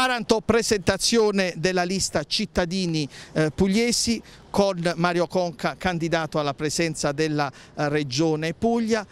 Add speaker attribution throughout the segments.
Speaker 1: Taranto presentazione della lista cittadini eh, pugliesi con Mario Conca candidato alla presenza della eh, Regione Puglia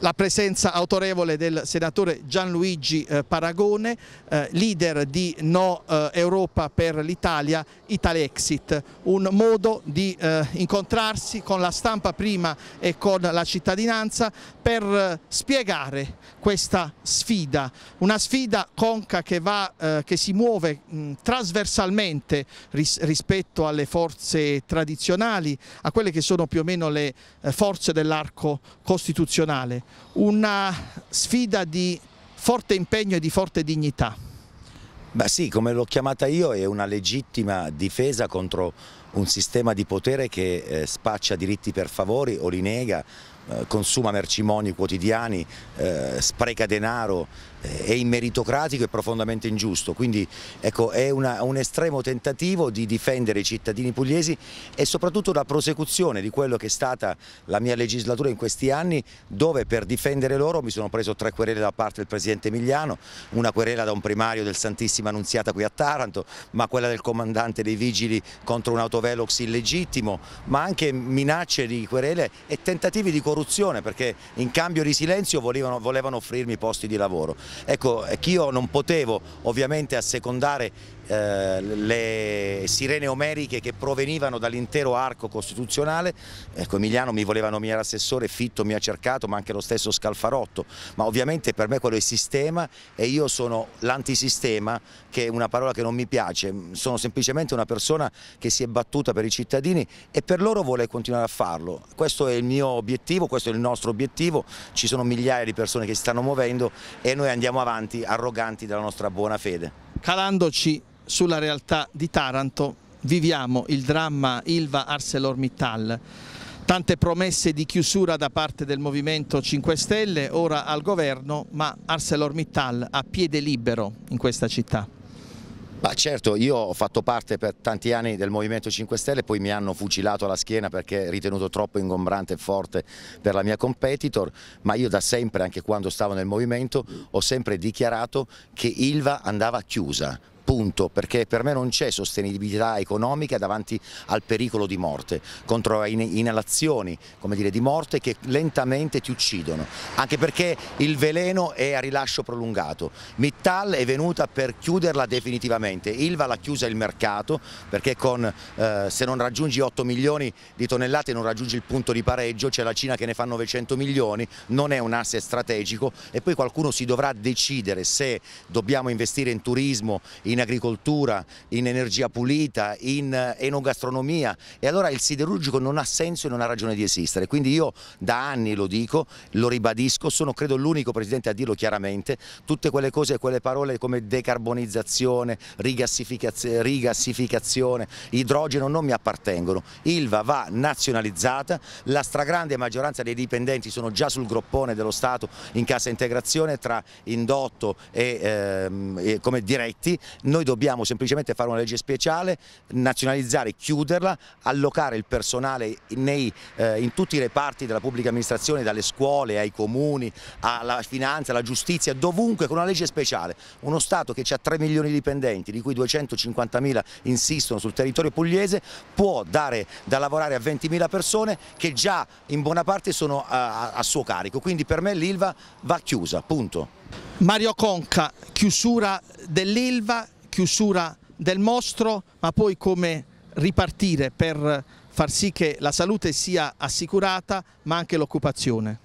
Speaker 1: la presenza autorevole del senatore Gianluigi eh, Paragone, eh, leader di No eh, Europa per l'Italia, Italexit, un modo di incontrarsi con la stampa prima e con la cittadinanza per spiegare questa sfida, una sfida conca che, va, che si muove trasversalmente rispetto alle forze tradizionali, a quelle che sono più o meno le forze dell'arco costituzionale una sfida di forte impegno e di forte dignità.
Speaker 2: Beh sì, come l'ho chiamata io, è una legittima difesa contro un sistema di potere che eh, spaccia diritti per favori o li nega, eh, consuma mercimoni quotidiani, eh, spreca denaro, eh, è immeritocratico e profondamente ingiusto. Quindi ecco, è una, un estremo tentativo di difendere i cittadini pugliesi e soprattutto la prosecuzione di quello che è stata la mia legislatura in questi anni dove per difendere loro mi sono preso tre querele da parte del Presidente Emiliano, una querela da un primario del Santissima Annunziata qui a Taranto, ma quella del comandante dei vigili contro un'autovettura velox illegittimo, ma anche minacce di querele e tentativi di corruzione perché in cambio di silenzio volevano, volevano offrirmi posti di lavoro. Ecco, eh, che io non potevo ovviamente assecondare eh, le sirene omeriche che provenivano dall'intero arco costituzionale, ecco Emiliano mi voleva nominare assessore, Fitto mi ha cercato ma anche lo stesso Scalfarotto, ma ovviamente per me quello è il sistema e io sono l'antisistema che è una parola che non mi piace, sono semplicemente una persona che si è battuta per i cittadini e per loro vuole continuare a farlo, questo è il mio obiettivo, questo è il nostro obiettivo, ci sono migliaia di persone che si stanno muovendo e noi andiamo avanti arroganti dalla nostra buona
Speaker 1: fede. Calandoci sulla realtà di Taranto viviamo il dramma Ilva ArcelorMittal. Tante promesse di chiusura da parte del Movimento 5 Stelle, ora al governo, ma ArcelorMittal a piede libero in questa città.
Speaker 2: Ma certo, io ho fatto parte per tanti anni del Movimento 5 Stelle, poi mi hanno fucilato alla schiena perché ritenuto troppo ingombrante e forte per la mia competitor, ma io da sempre, anche quando stavo nel Movimento, ho sempre dichiarato che Ilva andava chiusa, punto, perché per me non c'è sostenibilità economica davanti al pericolo di morte, contro inalazioni dire, di morte che lentamente ti uccidono, anche perché il veleno è a rilascio prolungato. Mittal è venuta per chiuderla definitivamente, Ilva l'ha chiusa il mercato perché con, eh, se non raggiungi 8 milioni di tonnellate non raggiungi il punto di pareggio, c'è la Cina che ne fa 900 milioni, non è un asset strategico e poi qualcuno si dovrà decidere se dobbiamo investire in turismo, in in agricoltura, in energia pulita, in eh, enogastronomia e allora il siderurgico non ha senso e non ha ragione di esistere. Quindi io da anni lo dico, lo ribadisco, sono credo l'unico Presidente a dirlo chiaramente, tutte quelle cose e quelle parole come decarbonizzazione, rigassificazione, rigassificazione idrogeno non mi appartengono. Ilva va nazionalizzata, la stragrande maggioranza dei dipendenti sono già sul groppone dello Stato in cassa integrazione tra indotto e, ehm, e come diretti, noi dobbiamo semplicemente fare una legge speciale, nazionalizzare, chiuderla, allocare il personale nei, eh, in tutti i reparti della pubblica amministrazione, dalle scuole ai comuni, alla finanza, alla giustizia, dovunque con una legge speciale. Uno Stato che ha 3 milioni di dipendenti, di cui 250 mila insistono sul territorio pugliese, può dare da lavorare a 20 mila persone che già in buona parte sono a, a suo carico. Quindi
Speaker 1: per me l'ILVA va chiusa, punto. Mario Conca, chiusura dell'ILVA chiusura del mostro, ma poi come ripartire per far sì che la salute sia assicurata, ma anche l'occupazione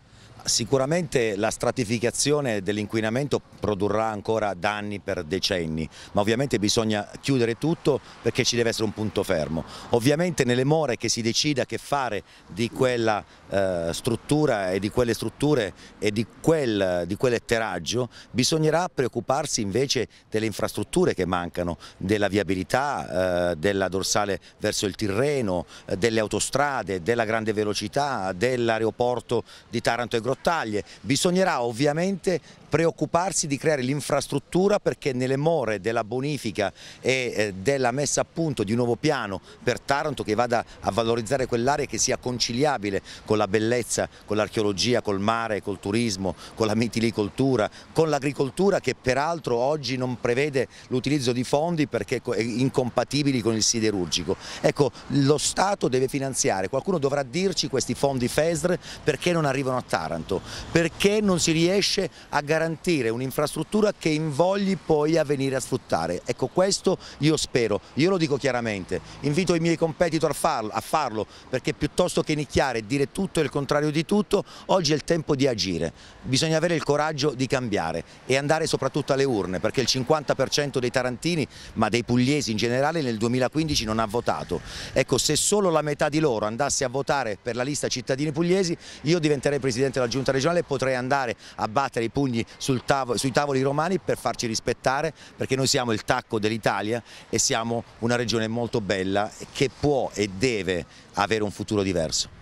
Speaker 2: sicuramente la stratificazione dell'inquinamento produrrà ancora danni per decenni, ma ovviamente bisogna chiudere tutto perché ci deve essere un punto fermo. Ovviamente nelle more che si decida che fare di quella eh, struttura e di quelle strutture e di, quel, di quell'etteraggio, bisognerà preoccuparsi invece delle infrastrutture che mancano, della viabilità, eh, della dorsale verso il Tirreno, eh, delle autostrade, della grande velocità, dell'aeroporto di Taranto e Grosso grottaglie, bisognerà ovviamente preoccuparsi di creare l'infrastruttura perché nelle more della bonifica e eh, della messa a punto di un nuovo piano per Taranto che vada a valorizzare quell'area che sia conciliabile con la bellezza, con l'archeologia, col mare, col turismo, con la mitilicoltura, con l'agricoltura che peraltro oggi non prevede l'utilizzo di fondi perché è eh, incompatibili con il siderurgico. Ecco, lo Stato deve finanziare, qualcuno dovrà dirci questi fondi FESR perché non arrivano a Taranto tanto, perché non si riesce a garantire un'infrastruttura che invogli poi a venire a sfruttare. Ecco questo io spero, io lo dico chiaramente, invito i miei competitor a farlo, a farlo perché piuttosto che nicchiare e dire tutto e il contrario di tutto, oggi è il tempo di agire, bisogna avere il coraggio di cambiare e andare soprattutto alle urne perché il 50% dei tarantini, ma dei pugliesi in generale nel 2015 non ha votato. Ecco se solo la metà di loro andasse a votare per la lista cittadini pugliesi io diventerei presidente della giunta regionale potrei andare a battere i pugni tavo, sui tavoli romani per farci rispettare perché noi siamo il tacco dell'Italia e siamo una regione molto bella che può e deve avere un futuro diverso.